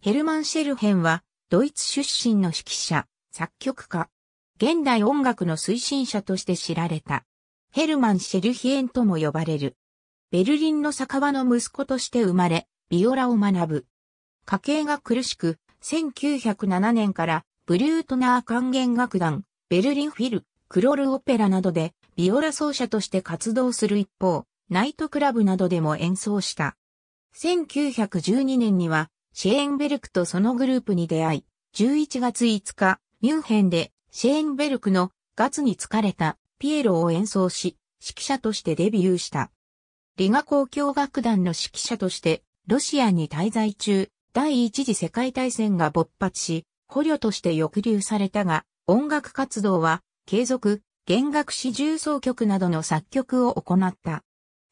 ヘルマン・シェルヘンは、ドイツ出身の指揮者、作曲家。現代音楽の推進者として知られた。ヘルマン・シェルヒエンとも呼ばれる。ベルリンの酒場の息子として生まれ、ビオラを学ぶ。家計が苦しく、1907年からブリュートナー管弦楽団、ベルリンフィル、クロルオペラなどでビオラ奏者として活動する一方、ナイトクラブなどでも演奏した。1912年にはシェーンベルクとそのグループに出会い、11月5日、ミュンヘンでシェーンベルクのガツに疲れたピエロを演奏し、指揮者としてデビューした。リガ公共楽団の指揮者として、ロシアに滞在中、第一次世界大戦が勃発し、捕虜として抑留されたが、音楽活動は継続、弦楽四重奏曲などの作曲を行った。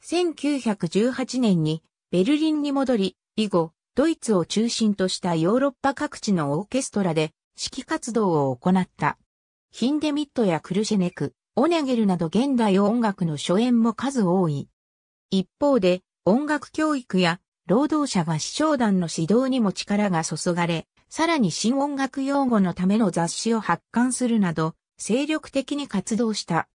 1918年にベルリンに戻り、以後、ドイツを中心としたヨーロッパ各地のオーケストラで指揮活動を行った。ヒンデミットやクルシェネク、オネゲルなど現代音楽の初演も数多い。一方で、音楽教育や労働者が師匠団の指導にも力が注がれ、さらに新音楽用語のための雑誌を発刊するなど、精力的に活動した。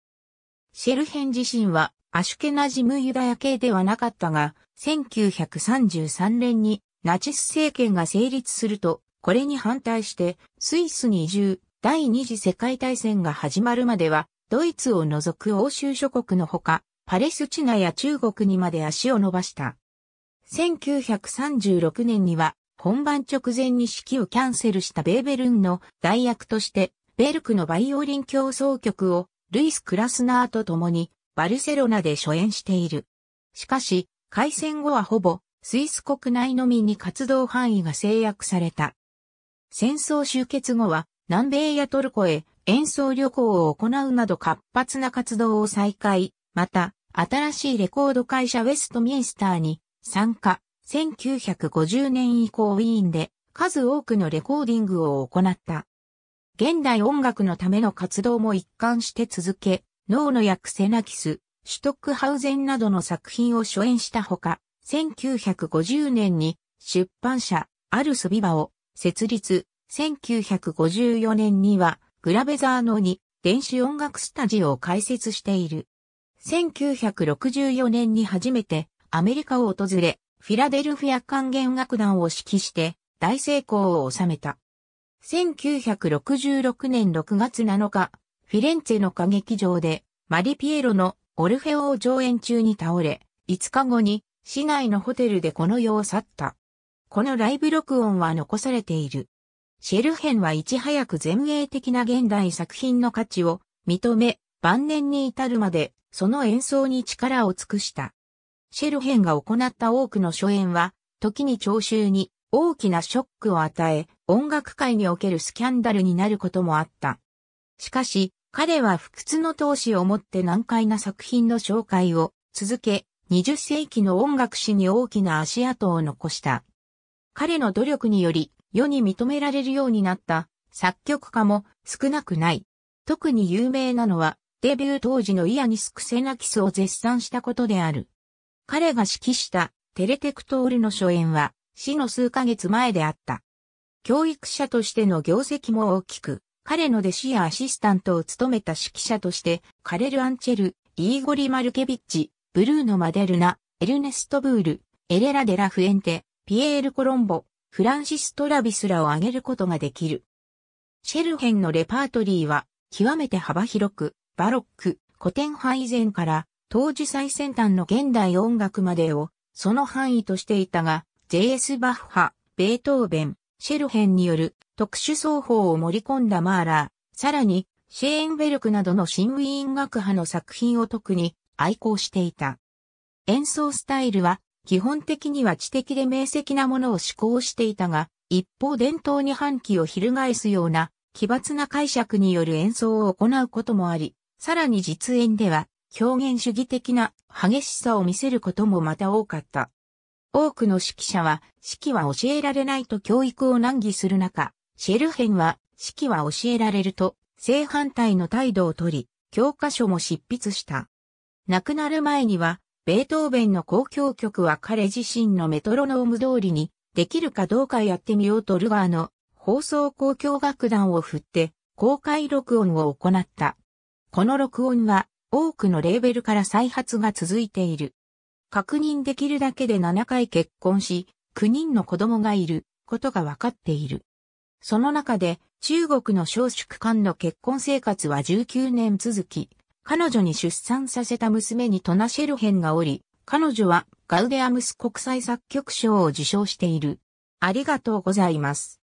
シェルヘン自身は、アシュケナジムユダヤ系ではなかったが、1933年にナチス政権が成立すると、これに反対して、スイスに移住、第二次世界大戦が始まるまでは、ドイツを除く欧州諸国のほか、パレスチナや中国にまで足を伸ばした。1936年には、本番直前に式をキャンセルしたベーベルンの代役として、ベルクのバイオリン競争曲をルイス・クラスナーと共にバルセロナで初演している。しかし、開戦後はほぼスイス国内のみに活動範囲が制約された。戦争終結後は南米やトルコへ演奏旅行を行うなど活発な活動を再開、また新しいレコード会社ウェストミンスターに参加、1950年以降ウィーンで数多くのレコーディングを行った。現代音楽のための活動も一貫して続け、脳の役セナキス、シュトックハウゼンなどの作品を初演したほか、1950年に出版社、アルスビバを設立、1954年にはグラベザーノに電子音楽スタジオを開設している。1964年に初めてアメリカを訪れ、フィラデルフィア管弦楽団を指揮して大成功を収めた。1966年6月7日、フィレンツェの歌劇場でマリピエロのオルフェオを上演中に倒れ、5日後に市内のホテルでこの世を去った。このライブ録音は残されている。シェルヘンはいち早く前衛的な現代作品の価値を認め、晩年に至るまでその演奏に力を尽くした。シェルヘンが行った多くの初演は、時に聴衆に大きなショックを与え、音楽界におけるスキャンダルになることもあった。しかし、彼は不屈の闘志を持って難解な作品の紹介を続け、20世紀の音楽史に大きな足跡を残した。彼の努力により世に認められるようになった作曲家も少なくない。特に有名なのはデビュー当時のイアニス・クセナキスを絶賛したことである。彼が指揮したテレテクトールの初演は死の数ヶ月前であった。教育者としての業績も大きく、彼の弟子やアシスタントを務めた指揮者として、カレル・アンチェル、イーゴリ・マルケビッチ、ブルーノ・マデルナ、エルネスト・ブール、エレラ・デラ・フエンテ、ピエール・コロンボ、フランシス・トラビスらを挙げることができる。シェルヘンのレパートリーは、極めて幅広く、バロック、古典派以前から、当時最先端の現代音楽までを、その範囲としていたが、J.S. バッハ、ベートーベン、シェルヘンによる特殊奏法を盛り込んだマーラー、さらに、シェーンベルクなどの新ウィーン学派の作品を特に愛好していた。演奏スタイルは基本的には知的で明晰なものを思考していたが、一方伝統に反旗を翻すような奇抜な解釈による演奏を行うこともあり、さらに実演では表現主義的な激しさを見せることもまた多かった。多くの指揮者は、指揮は教えられないと教育を難儀する中、シェルヘンは、指揮は教えられると、正反対の態度をとり、教科書も執筆した。亡くなる前には、ベートーベンの交響曲は彼自身のメトロノーム通りに、できるかどうかやってみようとルガーの放送交響楽団を振って公開録音を行った。この録音は多くのレーベルから再発が続いている。確認できるだけで7回結婚し、9人の子供がいることが分かっている。その中で中国の少宿間の結婚生活は19年続き、彼女に出産させた娘にトナシェルヘンがおり、彼女はガウデアムス国際作曲賞を受賞している。ありがとうございます。